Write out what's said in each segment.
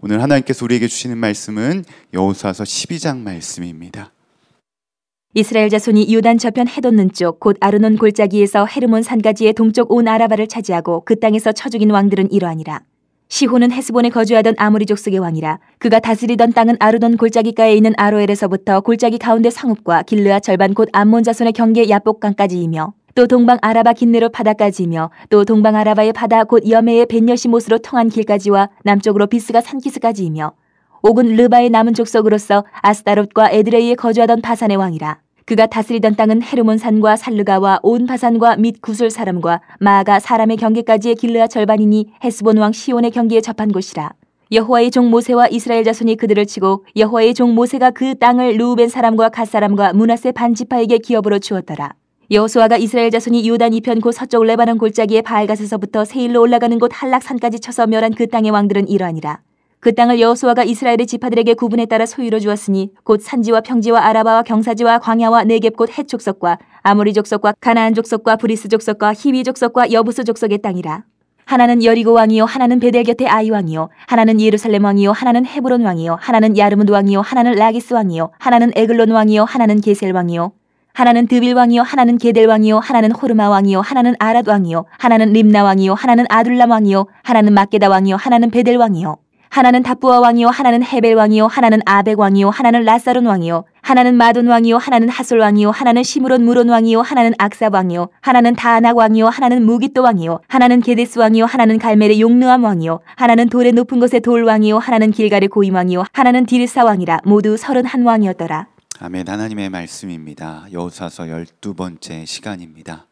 오늘 하나님께서 우리에게 주시는 말씀은 여호수아서 12장 말씀입니다. 이스라엘 자손이 유단 저편 해돋는 쪽 곧 아르논 골짜기에서 헤르몬 산가지의 동쪽 온 아라바를 차지하고 그 땅에서 쳐죽인 왕들은 이러하니라. 시호는 헤스본에 거주하던 아모리 족속의 왕이라 그가 다스리던 땅은 아르돈 골짜기가에 있는 아로엘에서부터 골짜기 가운데 상읍과 길르앗 절반 곧 암몬 자손의 경계 야복강까지이며 또 동방 아라바 긴내로 바다까지며 또 동방 아라바의 바다 곧 여매의 벤여시못으로 통한 길까지와 남쪽으로 비스가 산키스까지이며 옥은 르바의 남은 족속으로서 아스타롯과 에드레이에 거주하던 바산의 왕이라. 그가 다스리던 땅은 헤르몬 산과 살르가와 온 바산과 및 구슬 사람과 마아가 사람의 경계까지의 길르와 절반이니 헤스본 왕 시온의 경계에 접한 곳이라. 여호와의 종 모세와 이스라엘 자손이 그들을 치고 여호와의 종 모세가 그 땅을 루우벤 사람과 갓 사람과 문하세 반지파에게 기업으로 주었더라. 여호수아가 이스라엘 자손이 요단 이편곧 서쪽 레바논 골짜기에 바알갓에서부터 세일로 올라가는 곳 한락산까지 쳐서 멸한 그 땅의 왕들은 이러하니라. 그 땅을 여호수아가 이스라엘의 지파들에게 구분에 따라 소유로 주었으니 곧 산지와 평지와 아라바와 경사지와 광야와 네겝곳 해족석과 아모리 족속과 가나안 족속과 브리스 족속과 히위 족속과 여부스 족속의 땅이라. 하나는 여리고 왕이요 하나는 베델 곁의 아이 왕이요 하나는 예루살렘 왕이요 하나는 헤브론 왕이요 하나는 야르뭇 왕이요 하나는 라기스 왕이요 하나는 에글론 왕이요 하나는 게셀 왕이요 하나는 드빌 왕이요 하나는 게델 왕이요 하나는 호르마 왕이요 하나는 아랏 왕이요 하나는 림나 왕이요 하나는 아둘람 왕이요 하나는 마케다 왕이요 하나는 베델 왕이요 하나는 다부아 왕이요 하나는 헤벨 왕이요 하나는 아벡 왕이요 하나는 라사론 왕이요 하나는 마돈 왕이요 하나는 하솔 왕이요 하나는 시므론 무론 왕이요 하나는 악사 왕이요 하나는 다아낙 왕이요 하나는 무기또 왕이요 하나는 게데스 왕이요 하나는 갈멜의 용르암 왕이요 하나는 돌의 높은 곳의 돌 왕이요 하나는 길갈의 고임 왕이요 하나는 디르사 왕이라 모두 서른한 왕이었더라 아멘 하나님의 말씀입니다. 여호사서 12번째 시간입니다.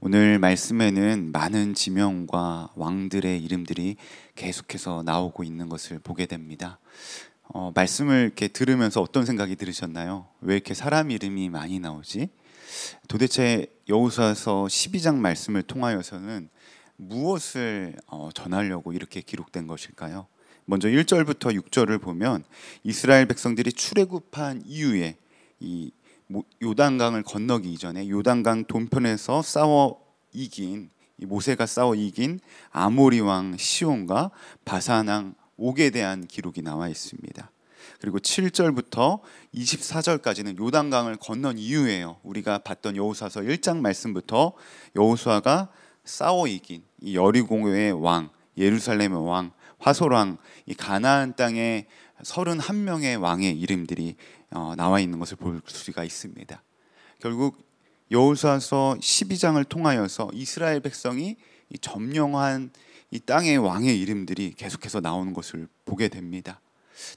오늘 말씀에는 많은 지명과 왕들의 이름들이 계속해서 나오고 있는 것을 보게 됩니다. 어, 말씀을 이렇게 들으면서 어떤 생각이 들으셨나요? 왜 이렇게 사람 이름이 많이 나오지? 도대체 여호사서 12장 말씀을 통하여서는 무엇을 어, 전하려고 이렇게 기록된 것일까요? 먼저 1절부터 6절을 보면 이스라엘 백성들이 출애굽한 이후에 이 요단강을 건너기 이전에 요단강 동편에서 싸워 이긴 모세가 싸워 이긴 아모리 왕 시온과 바산 왕 옥에 대한 기록이 나와 있습니다. 그리고 7절부터 24절까지는 요단강을 건넌 이유예요. 우리가 봤던 여호사서 1장 말씀부터 여호수아가 싸워 이긴 이 여리고의 왕, 예루살렘의 왕, 화솔왕, 이 가나안 땅의 31명의 왕의 이름들이 어, 나와 있는 것을 볼 수가 있습니다. 결국 여호수아서 12장을 통하여서 이스라엘 백성이 이 점령한 이 땅의 왕의 이름들이 계속해서 나오는 것을 보게 됩니다.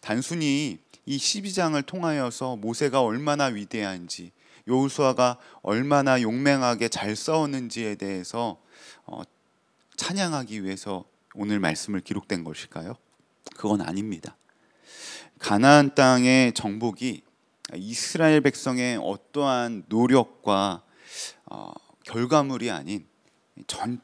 단순히 이 12장을 통하여서 모세가 얼마나 위대한지 여호수아가 얼마나 용맹하게 잘 싸웠는지에 대해서 어, 찬양하기 위해서 오늘 말씀을 기록된 것일까요? 그건 아닙니다. 가나안 땅의 정복이 이스라엘 백성의 어떠한 노력과 어, 결과물이 아닌 전,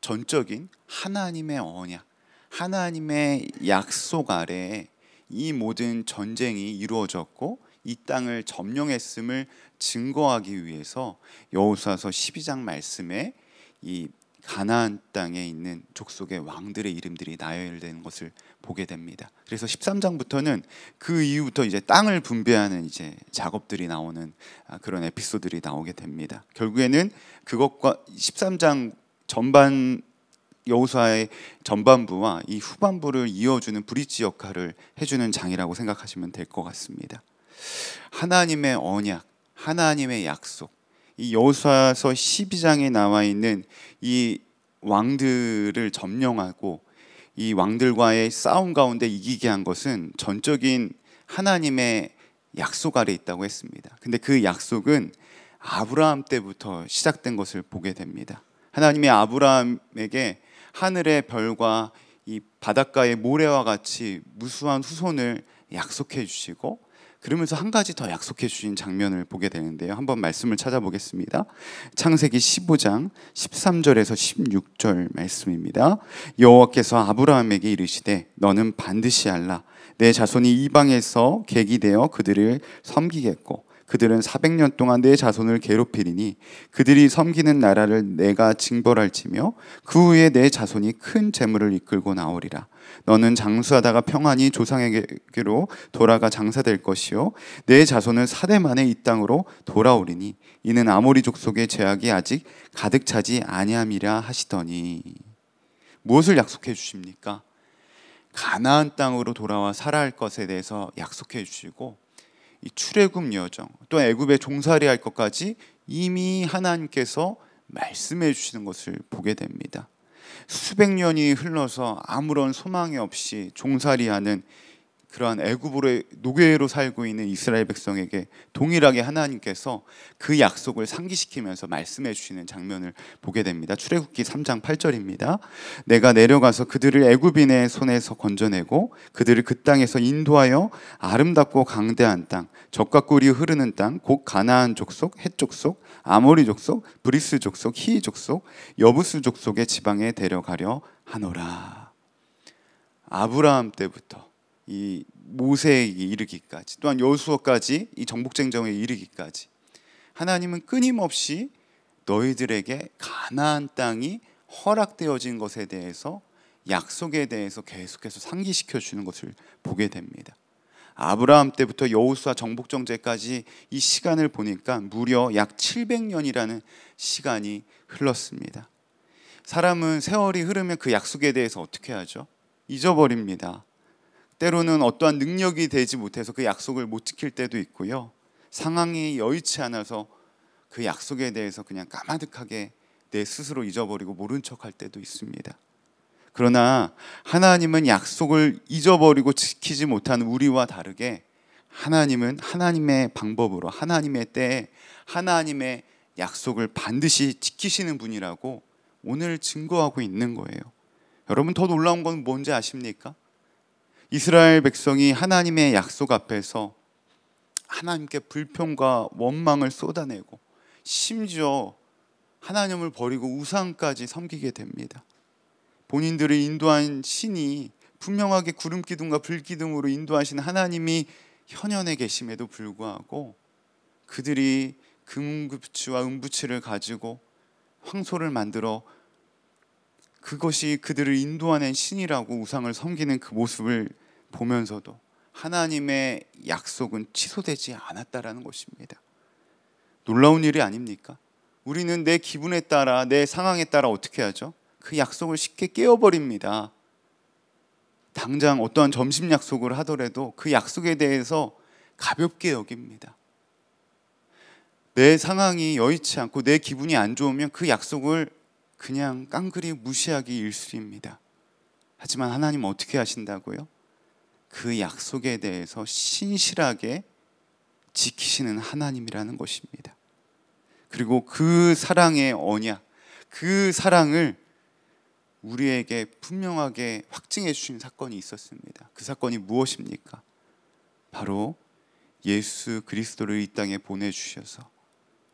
전적인 하나님의 언약, 하나님의 약속 아래에 이 모든 전쟁이 이루어졌고 이 땅을 점령했음을 증거하기 위해서 여호수아서 12장 말씀에 이 가나안 땅에 있는 족속의 왕들의 이름들이 나열되는 것을 보게 됩니다. 그래서 13장부터는 그 이후부터 이제 땅을 분배하는 이제 작업들이 나오는 아, 그런 에피소드들이 나오게 됩니다. 결국에는 그것과 13장 전반 여호수아의 전반부와 이 후반부를 이어주는 브릿지 역할을 해주는 장이라고 생각하시면 될 것 같습니다. 하나님의 언약, 하나님의 약속, 이 여호수아서 12장에 나와 있는 이 왕들을 점령하고 이 왕들과의 싸움 가운데 이기게 한 것은 전적인 하나님의 약속 아래 있다고 했습니다. 근데 그 약속은 아브라함 때부터 시작된 것을 보게 됩니다. 하나님이 아브라함에게 하늘의 별과 이 바닷가의 모래와 같이 무수한 후손을 약속해 주시고 그러면서 한 가지 더 약속해 주신 장면을 보게 되는데요. 한번 말씀을 찾아보겠습니다. 창세기 15장 13절에서 16절 말씀입니다. 여호와께서 아브라함에게 이르시되 너는 반드시 알라 내 자손이 이방에서 객이 되어 그들을 섬기겠고 그들은 400년 동안 내 자손을 괴롭히리니 그들이 섬기는 나라를 내가 징벌할지며 그 후에 내 자손이 큰 재물을 이끌고 나오리라. 너는 장수하다가 평안히 조상에게로 돌아가 장사될 것이요 내 자손은 사대 만의이 땅으로 돌아오리니 이는 아모리 족속의 죄악이 아직 가득 차지 아니함이라 하시더니 무엇을 약속해 주십니까? 가나안 땅으로 돌아와 살아갈 것에 대해서 약속해 주시고 이 출애굽 여정 또애굽의 종살이할 것까지 이미 하나님께서 말씀해 주시는 것을 보게 됩니다. 수백 년이 흘러서 아무런 소망이 없이 종살이하는 그러한 애굽으로의 노예로 살고 있는 이스라엘 백성에게 동일하게 하나님께서 그 약속을 상기시키면서 말씀해 주시는 장면을 보게 됩니다. 출애굽기 3장 8절입니다. 내가 내려가서 그들을 애굽인의 손에서 건져내고 그들을 그 땅에서 인도하여 아름답고 강대한 땅, 적과 꿀이 흐르는 땅, 곧 가나안 족속, 헷 족속, 아모리 족속, 브리스 족속, 히 족속, 여부스 족속의 지방에 데려가려 하노라. 아브라함 때부터 이 모세에 이르기까지 또한 여수어까지 이 정복쟁정에 이르기까지 하나님은 끊임없이 너희들에게 가나안 땅이 허락되어진 것에 대해서 약속에 대해서 계속해서 상기시켜 주는 것을 보게 됩니다. 아브라함 때부터 여호수아 정복정제까지 이 시간을 보니까 무려 약 700년이라는 시간이 흘렀습니다. 사람은 세월이 흐르면 그 약속에 대해서 어떻게 하죠? 잊어버립니다. 때로는 어떠한 능력이 되지 못해서 그 약속을 못 지킬 때도 있고요. 상황이 여의치 않아서 그 약속에 대해서 그냥 까마득하게 내 스스로 잊어버리고 모른 척할 때도 있습니다. 그러나 하나님은 약속을 잊어버리고 지키지 못한 우리와 다르게 하나님은 하나님의 방법으로 하나님의 때에 하나님의 약속을 반드시 지키시는 분이라고 오늘 증거하고 있는 거예요. 여러분 더 놀라운 건 뭔지 아십니까? 이스라엘 백성이 하나님의 약속 앞에서 하나님께 불평과 원망을 쏟아내고 심지어 하나님을 버리고 우상까지 섬기게 됩니다. 본인들을 인도한 신이 분명하게 구름 기둥과 불 기둥으로 인도하신 하나님이 현현에 계심에도 불구하고 그들이 금부츠와 은부츠를 가지고 황소를 만들어 그것이 그들을 인도하는 신이라고 우상을 섬기는 그 모습을 보면서도 하나님의 약속은 취소되지 않았다라는 것입니다. 놀라운 일이 아닙니까? 우리는 내 기분에 따라 내 상황에 따라 어떻게 하죠? 그 약속을 쉽게 깨어버립니다. 당장 어떠한 점심 약속을 하더라도 그 약속에 대해서 가볍게 여깁니다. 내 상황이 여의치 않고 내 기분이 안 좋으면 그 약속을 그냥 깡그리 무시하기 일술입니다. 하지만 하나님 어떻게 하신다고요? 그 약속에 대해서 신실하게 지키시는 하나님이라는 것입니다. 그리고 그 사랑의 언약, 그 사랑을 우리에게 분명하게 확증해 주신 사건이 있었습니다. 그 사건이 무엇입니까? 바로 예수 그리스도를 이 땅에 보내 주셔서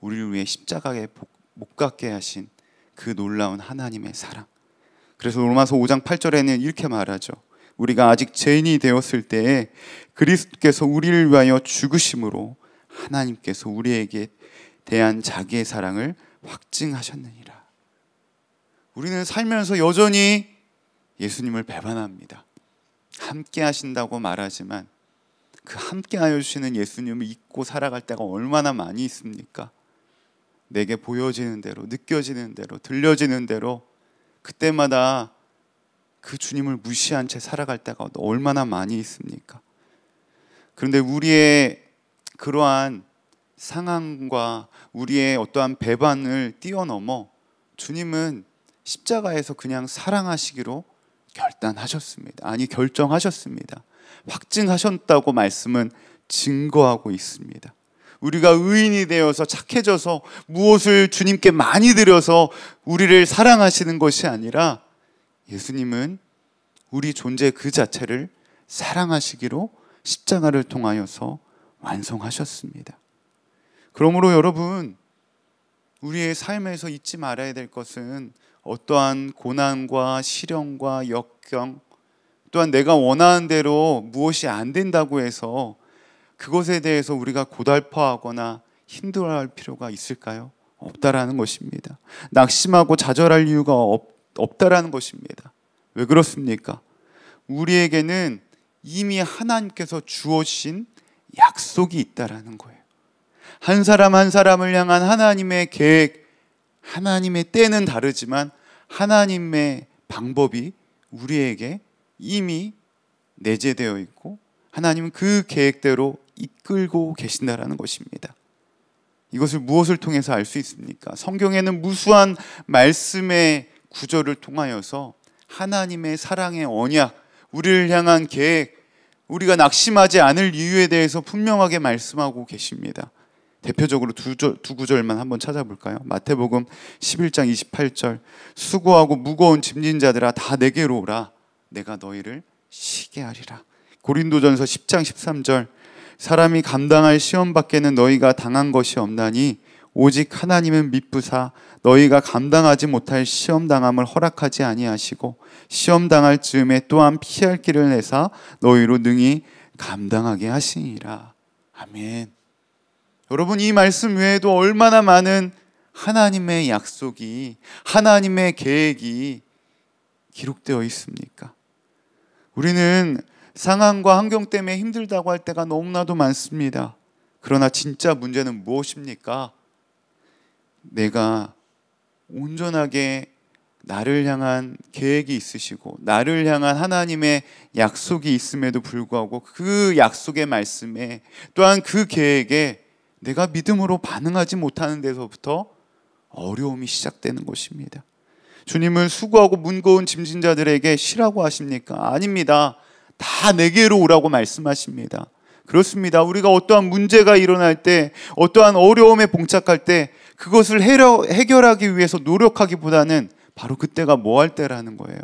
우리를 위해 십자가에 못 갖게 하신 그 놀라운 하나님의 사랑. 그래서 로마서 5장 8절에는 이렇게 말하죠. 우리가 아직 죄인이 되었을 때에 그리스도께서 우리를 위하여 죽으심으로 하나님께서 우리에게 대한 자기의 사랑을 확증하셨느니라. 우리는 살면서 여전히 예수님을 배반합니다. 함께 하신다고 말하지만 그 함께 하여 주시는 예수님을 잊고 살아갈 때가 얼마나 많이 있습니까? 내게 보여지는 대로, 느껴지는 대로, 들려지는 대로 그때마다 그 주님을 무시한 채 살아갈 때가 얼마나 많이 있습니까? 그런데 우리의 그러한 상황과 우리의 어떠한 배반을 뛰어넘어 주님은 십자가에서 그냥 사랑하시기로 결단하셨습니다. 아니 결정하셨습니다. 확증하셨다고 말씀은 증거하고 있습니다. 우리가 의인이 되어서 착해져서 무엇을 주님께 많이 드려서 우리를 사랑하시는 것이 아니라 예수님은 우리 존재 그 자체를 사랑하시기로 십자가를 통하여서 완성하셨습니다. 그러므로 여러분, 우리의 삶에서 잊지 말아야 될 것은 어떠한 고난과 시련과 역경, 또한 내가 원하는 대로 무엇이 안 된다고 해서 그것에 대해서 우리가 고달파하거나 힘들어할 필요가 있을까요? 없다라는 것입니다. 낙심하고 좌절할 이유가 없, 없다라는 것입니다. 왜 그렇습니까? 우리에게는 이미 하나님께서 주어신 약속이 있다라는 거예요. 한 사람 한 사람을 향한 하나님의 계획, 하나님의 때는 다르지만 하나님의 방법이 우리에게 이미 내재되어 있고 하나님은 그 계획대로 이끌고 계신다라는 것입니다. 이것을 무엇을 통해서 알 수 있습니까? 성경에는 무수한 말씀의 구절을 통하여서 하나님의 사랑의 언약, 우리를 향한 계획, 우리가 낙심하지 않을 이유에 대해서 분명하게 말씀하고 계십니다. 대표적으로 두, 절, 두 구절만 한번 찾아볼까요? 마태복음 11장 28절 수고하고 무거운 짐진 자들아 다 내게로 오라 내가 너희를 쉬게 하리라. 고린도전서 10장 13절 사람이 감당할 시험 밖에는 너희가 당한 것이 없나니 오직 하나님은 미쁘사 너희가 감당하지 못할 시험 당함을 허락하지 아니하시고 시험 당할 즈음에 또한 피할 길을 내사 너희로 능히 감당하게 하시니라. 아멘. 여러분 이 말씀 외에도 얼마나 많은 하나님의 약속이 하나님의 계획이 기록되어 있습니까? 우리는 상황과 환경 때문에 힘들다고 할 때가 너무나도 많습니다. 그러나 진짜 문제는 무엇입니까? 내가 온전하게 나를 향한 계획이 있으시고 나를 향한 하나님의 약속이 있음에도 불구하고 그 약속의 말씀에 또한 그 계획에 내가 믿음으로 반응하지 못하는 데서부터 어려움이 시작되는 것입니다. 주님을 수고하고 무거운 짐진자들에게 쉬라고 하십니까? 아닙니다. 다 내게로 오라고 말씀하십니다. 그렇습니다. 우리가 어떠한 문제가 일어날 때, 어떠한 어려움에 봉착할 때, 그것을 해결하기 위해서 노력하기보다는 바로 그때가 뭐 할 때라는 거예요.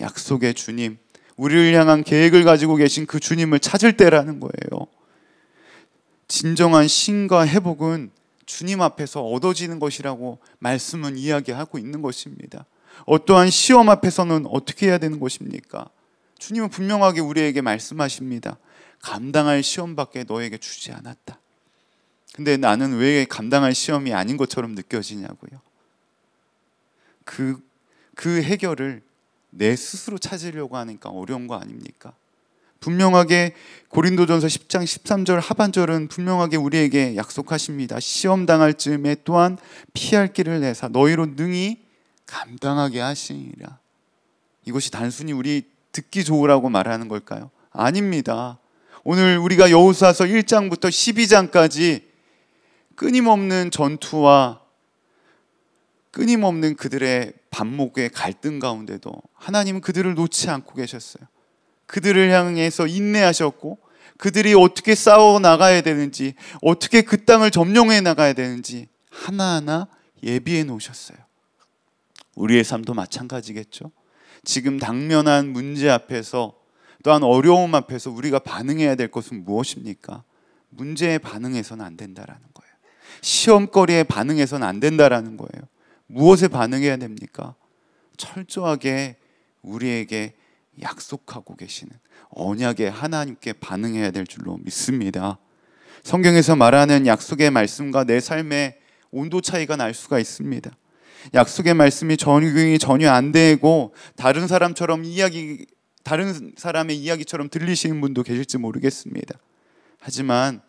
약속의 주님, 우리를 향한 계획을 가지고 계신 그 주님을 찾을 때라는 거예요. 진정한 신과 회복은 주님 앞에서 얻어지는 것이라고 말씀은 이야기하고 있는 것입니다. 어떠한 시험 앞에서는 어떻게 해야 되는 것입니까? 주님은 분명하게 우리에게 말씀하십니다. 감당할 시험밖에 너에게 주지 않았다. 근데 나는 왜 감당할 시험이 아닌 것처럼 느껴지냐고요. 그, 그 해결을 내 스스로 찾으려고 하니까 어려운 거 아닙니까? 분명하게 고린도전서 10장 13절 하반절은 분명하게 우리에게 약속하십니다. 시험 당할 즈음에 또한 피할 길을 내사 너희로 능히 감당하게 하시니라. 이것이 단순히 우리 듣기 좋으라고 말하는 걸까요? 아닙니다. 오늘 우리가 여호수아서 1장부터 12장까지 끊임없는 전투와 끊임없는 그들의 반목의 갈등 가운데도 하나님은 그들을 놓지 않고 계셨어요. 그들을 향해서 인내하셨고 그들이 어떻게 싸워 나가야 되는지 어떻게 그 땅을 점령해 나가야 되는지 하나하나 예비해 놓으셨어요. 우리의 삶도 마찬가지겠죠. 지금 당면한 문제 앞에서 또한 어려움 앞에서 우리가 반응해야 될 것은 무엇입니까? 문제에 반응해서는 안 된다라는 거예요. 시험거리에 반응해서는 안 된다라는 거예요. 무엇에 반응해야 됩니까? 철저하게 우리에게 약속하고 계시는 언약의 하나님께 반응해야 될 줄로 믿습니다. 성경에서 말하는 약속의 말씀과 내 삶의 온도 차이가 날 수가 있습니다. 약속의 말씀이 적용이 전혀 안 되고 다른 사람처럼 이야기 다른 사람의 이야기처럼 들리시는 분도 계실지 모르겠습니다. 하지만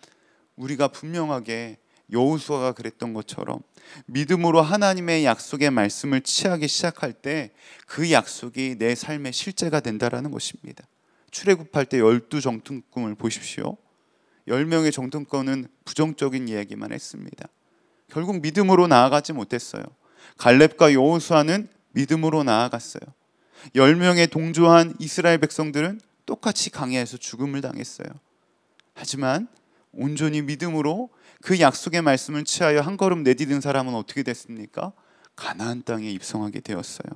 우리가 분명하게 여호수아가 그랬던 것처럼 믿음으로 하나님의 약속의 말씀을 취하기 시작할 때 그 약속이 내 삶의 실제가 된다라는 것입니다. 출애굽할 때 열두 정통꾼을 보십시오. 열명의 정통권은 부정적인 이야기만 했습니다. 결국 믿음으로 나아가지 못했어요. 갈렙과 여호수아는 믿음으로 나아갔어요. 10명의 동조한 이스라엘 백성들은 똑같이 강해에서 죽음을 당했어요. 하지만 온전히 믿음으로 그 약속의 말씀을 취하여 한 걸음 내딛은 사람은 어떻게 됐습니까? 가나안 땅에 입성하게 되었어요.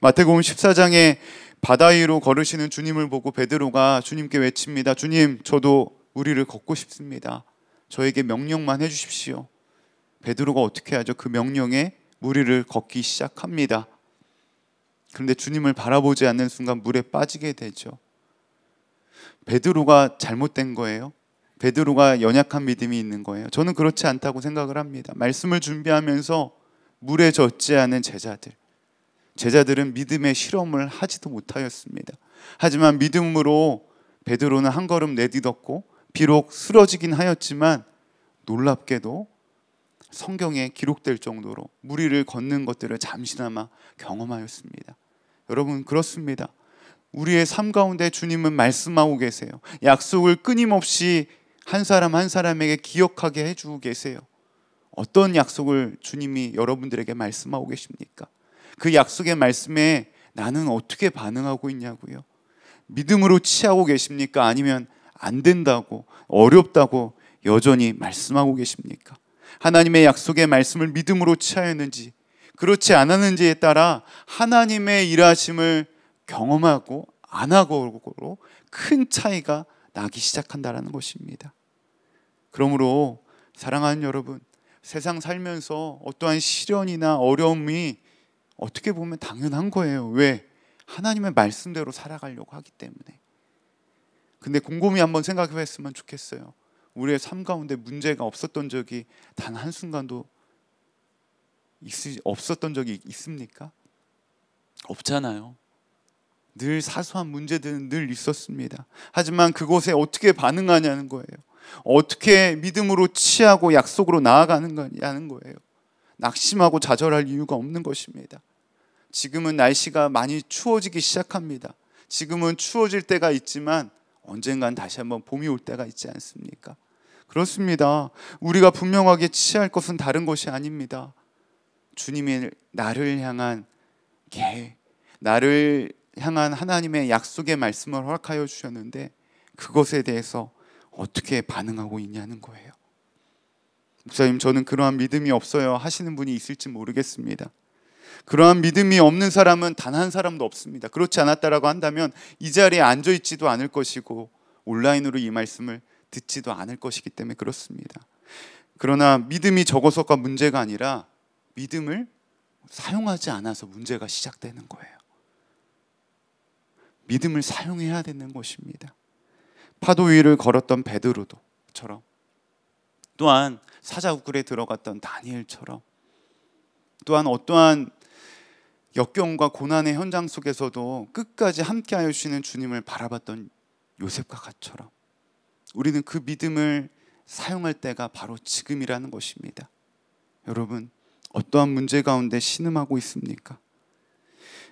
마태복음 14장에 바다 위로 걸으시는 주님을 보고 베드로가 주님께 외칩니다. 주님, 저도 우리를 걷고 싶습니다. 저에게 명령만 해 주십시오. 베드로가 어떻게 하죠? 그 명령에 무리를 걷기 시작합니다. 그런데 주님을 바라보지 않는 순간 물에 빠지게 되죠. 베드로가 잘못된 거예요. 베드로가 연약한 믿음이 있는 거예요. 저는 그렇지 않다고 생각을 합니다. 말씀을 준비하면서 물에 젖지 않은 제자들. 제자들은 믿음의 실험을 하지도 못하였습니다. 하지만 믿음으로 베드로는 한 걸음 내딛었고 비록 쓰러지긴 하였지만 놀랍게도 성경에 기록될 정도로 무리를 걷는 것들을 잠시나마 경험하였습니다. 여러분 그렇습니다. 우리의 삶 가운데 주님은 말씀하고 계세요. 약속을 끊임없이 한 사람 한 사람에게 기억하게 해주고 계세요. 어떤 약속을 주님이 여러분들에게 말씀하고 계십니까? 그 약속의 말씀에 나는 어떻게 반응하고 있냐고요. 믿음으로 취하고 계십니까? 아니면 안 된다고, 어렵다고 여전히 말씀하고 계십니까? 하나님의 약속의 말씀을 믿음으로 취하였는지 그렇지 않았는지에 따라 하나님의 일하심을 경험하고 안 하고로 큰 차이가 나기 시작한다라는 것입니다. 그러므로 사랑하는 여러분, 세상 살면서 어떠한 시련이나 어려움이 어떻게 보면 당연한 거예요. 왜? 하나님의 말씀대로 살아가려고 하기 때문에. 근데 곰곰이 한번 생각해 봤으면 좋겠어요. 우리의 삶 가운데 문제가 없었던 적이 단 한 순간도 없었던 적이 있습니까? 없잖아요. 늘 사소한 문제들은 늘 있었습니다. 하지만 그곳에 어떻게 반응하냐는 거예요. 어떻게 믿음으로 취하고 약속으로 나아가는 거냐는 거예요. 낙심하고 좌절할 이유가 없는 것입니다. 지금은 날씨가 많이 추워지기 시작합니다. 지금은 추워질 때가 있지만 언젠간 다시 한번 봄이 올 때가 있지 않습니까? 그렇습니다. 우리가 분명하게 취할 것은 다른 것이 아닙니다. 주님이 나를 향한 계 나를 향한 하나님의 약속의 말씀을 허락하여 주셨는데 그것에 대해서 어떻게 반응하고 있냐는 거예요. 목사님, 저는 그러한 믿음이 없어요 하시는 분이 있을지 모르겠습니다. 그러한 믿음이 없는 사람은 단 한 사람도 없습니다. 그렇지 않았다라고 한다면 이 자리에 앉아 있지도 않을 것이고 온라인으로 이 말씀을 듣지도 않을 것이기 때문에 그렇습니다. 그러나 믿음이 적어서가 문제가 아니라 믿음을 사용하지 않아서 문제가 시작되는 거예요. 믿음을 사용해야 되는 것입니다. 파도 위를 걸었던 베드로도처럼 또한 사자우굴에 들어갔던 다니엘처럼 또한 어떠한 역경과 고난의 현장 속에서도 끝까지 함께하여 주시는 주님을 바라봤던 요셉과 같처럼 우리는 그 믿음을 사용할 때가 바로 지금이라는 것입니다. 여러분, 어떠한 문제 가운데 신음하고 있습니까?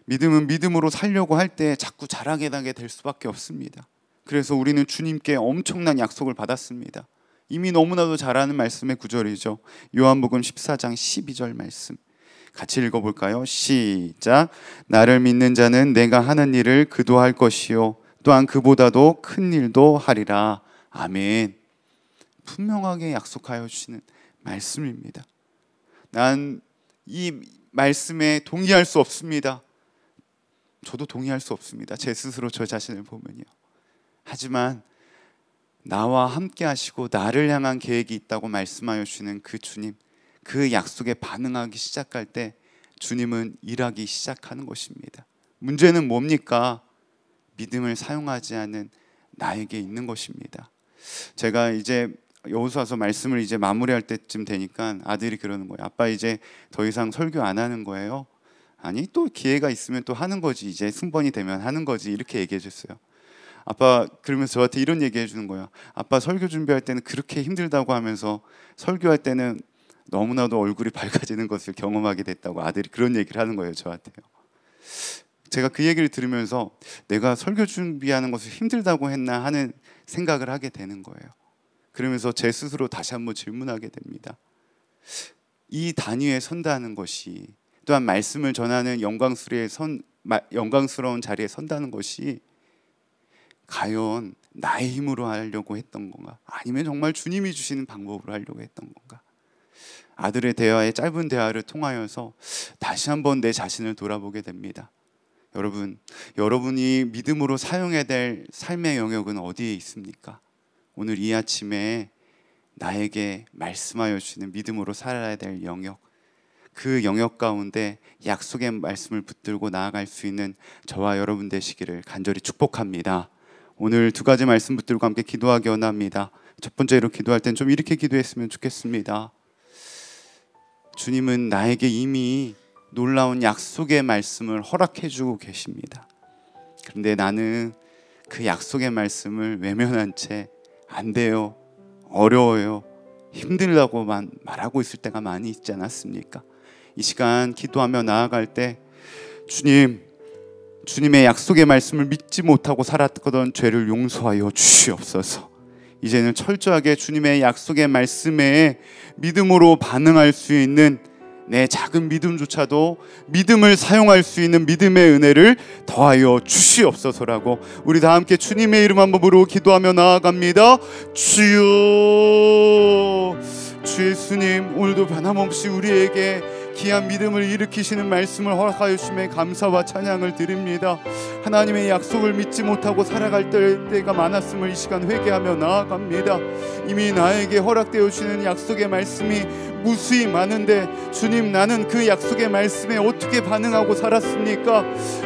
믿음은 믿음으로 살려고 할 때 자꾸 자라게 나게 될 수밖에 없습니다. 그래서 우리는 주님께 엄청난 약속을 받았습니다. 이미 너무나도 잘 아는 말씀의 구절이죠. 요한복음 14장 12절 말씀. 같이 읽어볼까요? 시작. 나를 믿는 자는 내가 하는 일을 그도 할 것이요. 또한 그보다도 큰 일도 하리라. 아멘. 분명하게 약속하여 주시는 말씀입니다. 난 이 말씀에 동의할 수 없습니다. 저도 동의할 수 없습니다. 제 스스로 저 자신을 보면요. 하지만 나와 함께 하시고 나를 향한 계획이 있다고 말씀하여 주시는 그 주님, 그 약속에 반응하기 시작할 때 주님은 일하기 시작하는 것입니다. 문제는 뭡니까? 믿음을 사용하지 않은 나에게 있는 것입니다. 제가 이제 여호수아서 말씀을 이제 마무리할 때쯤 되니까 아들이 그러는 거예요. 아빠 이제 더 이상 설교 안 하는 거예요. 아니 또 기회가 있으면 또 하는 거지 이제 순번이 되면 하는 거지 이렇게 얘기해 줬어요. 아빠 그러면서 저한테 이런 얘기 해주는 거야. 아빠 설교 준비할 때는 그렇게 힘들다고 하면서 설교할 때는 너무나도 얼굴이 밝아지는 것을 경험하게 됐다고 아들이 그런 얘기를 하는 거예요 저한테요. 제가 그 얘기를 들으면서 내가 설교 준비하는 것을 힘들다고 했나 하는 생각을 하게 되는 거예요. 그러면서 제 스스로 다시 한번 질문하게 됩니다. 이 단위에 선다는 것이 또한 말씀을 전하는 영광스레 선 영광스러운 자리에 선다는 것이 과연 나의 힘으로 하려고 했던 건가? 아니면 정말 주님이 주시는 방법으로 하려고 했던 건가? 아들의 대화의 짧은 대화를 통하여서 다시 한번 내 자신을 돌아보게 됩니다. 여러분, 여러분이 믿음으로 사용해야 될 삶의 영역은 어디에 있습니까? 오늘 이 아침에 나에게 말씀하여 주시는 믿음으로 살아야 될 영역, 그 영역 가운데 약속의 말씀을 붙들고 나아갈 수 있는 저와 여러분 되시기를 간절히 축복합니다. 오늘 두 가지 말씀 붙들고 함께 기도하기 원합니다. 첫 번째로 기도할 땐 좀 이렇게 기도했으면 좋겠습니다. 주님은 나에게 이미 놀라운 약속의 말씀을 허락해 주고 계십니다. 그런데 나는 그 약속의 말씀을 외면한 채 안 돼요. 어려워요. 힘들다고만 말하고 있을 때가 많이 있지 않았습니까? 이 시간 기도하며 나아갈 때 주님 주님의 약속의 말씀을 믿지 못하고 살았던 죄를 용서하여 주시옵소서. 이제는 철저하게 주님의 약속의 말씀에 믿음으로 반응할 수 있는 내 작은 믿음조차도 믿음을 사용할 수 있는 믿음의 은혜를 더하여 주시옵소서라고 우리 다 함께 주님의 이름 한번 부르고 기도하며 나아갑니다. 주여 주 예수님 오늘도 변함없이 우리에게 귀한 믿음을 일으키시는 말씀을 허락하여 주심에 감사와 찬양을 드립니다. 하나님의 약속을 믿지 못하고 살아갈 때가 많았음을 이 시간 회개하며 나아갑니다. 이미 나에게 허락되어 주시는 약속의 말씀이 무수히 많은데 주님 나는 그 약속의 말씀에 어떻게 반응하고 살았습니까?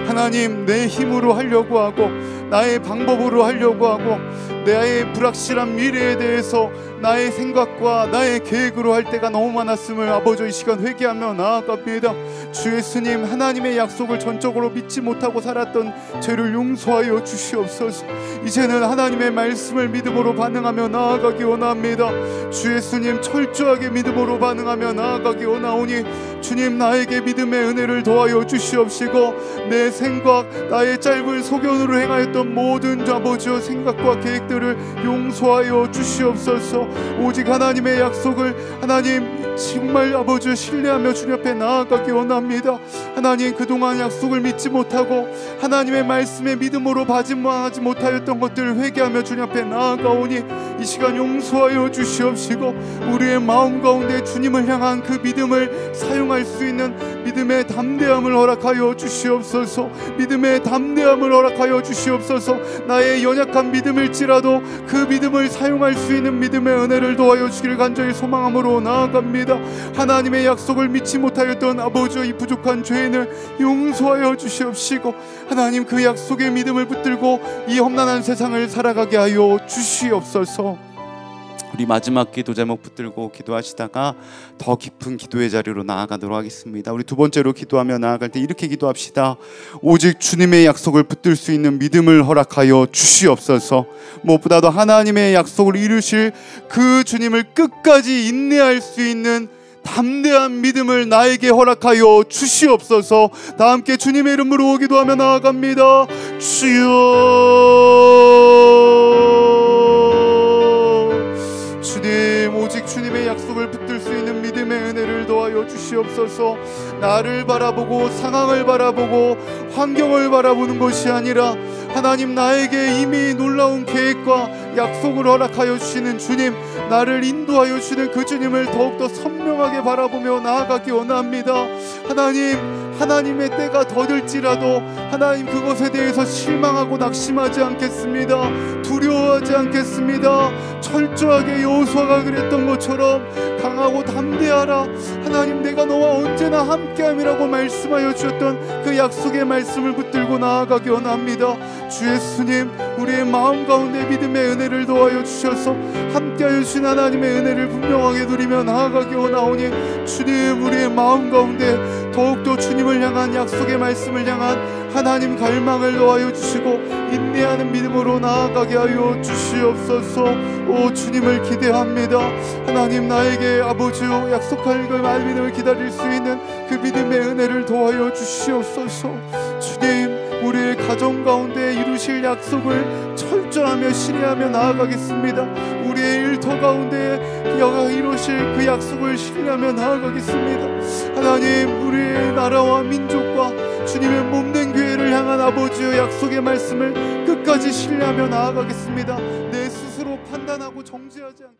하나님 내 힘으로 하려고 하고 나의 방법으로 하려고 하고 나의 불확실한 미래에 대해서 나의 생각과 나의 계획으로 할 때가 너무 많았음을 아버지 이 시간 회개하며 나아갑니다 주 예수님 하나님의 약속을 전적으로 믿지 못하고 살았던 죄를 용서하여 주시옵소서 이제는 하나님의 말씀을 믿음으로 반응하며 나아가기 원합니다 주 예수님 철저하게 믿음으로 반응하며 나아가기 원하오니 주님 나에게 믿음의 은혜를 도하여 주시옵시고 내 생각 나의 짧은 소견으로 행하였던 모든 아버지의 생각과 계획들을 용서하여 주시옵소서 오직 하나님의 약속을 하나님 정말 아버지 신뢰하며 주님 앞에 나아가기 원합니다 하나님 그동안 약속을 믿지 못하고 하나님의 말씀에 믿음으로 바지 못하였던 것들을 회개하며 주님 앞에 나아가오니 이 시간 용서하여 주시옵시고 우리의 마음 가운데 주님을 향한 그 믿음을 사용 감당할 수 있는 믿음의 담대함을 허락하여 주시옵소서 믿음의 담대함을 허락하여 주시옵소서 나의 연약한 믿음일지라도 그 믿음을 사용할 수 있는 믿음의 은혜를 도와 주기를 간절히 소망함으로 나아갑니다 하나님의 약속을 믿지 못하였던 아버지의 부족한 죄인을 용서하여 주시옵시고 하나님 그 약속의 믿음을 붙들고 이 험난한 세상을 살아가게 하여 주시옵소서 우리 마지막 기도 제목 붙들고 기도하시다가 더 깊은 기도의 자리로 나아가도록 하겠습니다. 우리 두 번째로 기도하며 나아갈 때 이렇게 기도합시다. 오직 주님의 약속을 붙들 수 있는 믿음을 허락하여 주시옵소서. 무엇보다도 하나님의 약속을 이루실 그 주님을 끝까지 인내할 수 있는 담대한 믿음을 나에게 허락하여 주시옵소서. 다 함께 주님의 이름으로 기도하며 나아갑니다. 주여. 주님의 약속을 붙들 수 있는 믿음의 은혜를 도하여 주시옵소서 나를 바라보고 상황을 바라보고 환경을 바라보는 것이 아니라 하나님 나에게 이미 놀라운 계획과 약속을 허락하여 주시는 주님 나를 인도하여 주시는 그 주님을 더욱더 선명하게 바라보며 나아가기 원합니다. 하나님, 하나님의 때가 더딜지라도 하나님 그것에 대해서 실망하고 낙심하지 않겠습니다. 두려워하지 않겠습니다. 철저하게 여호수아가 그랬던 것처럼 강하고 담대하라. 하나님 내가 너와 언제나 함 함께함이라고 말씀하여 주셨던 그 약속의 말씀을 붙들고 나아가기 원합니다. 주 예수님, 우리의 마음 가운데 믿음의 은혜를 도하여 주셔서 함께하여 주신 하나님의 은혜를 분명하게 누리며 나아가기 원하오니 주님, 우리의 마음 가운데 더욱더 주님을 향한 약속의 말씀을 향한 하나님 갈망을 도하여 주시고 인내하는 믿음으로 나아가게 하여 주시옵소서 오 주님을 기대합니다 하나님 나에게 아버지요 약속할 걸 말믿음을 기다릴 수 있는 그 믿음의 은혜를 도하여 주시옵소서 주님 우리의 가정 가운데 이루실 약속을 철저하며 신뢰하며 나아가겠습니다. 우리의 일터 가운데 여가 이루실 그 약속을 신뢰하며 나아가겠습니다. 하나님, 우리의 나라와 민족과 주님의 몸된 교회 우리를 향한 아버지의 약속의 말씀을 끝까지 신뢰하며 나아가겠습니다. 내 스스로 판단하고 정죄하지 않.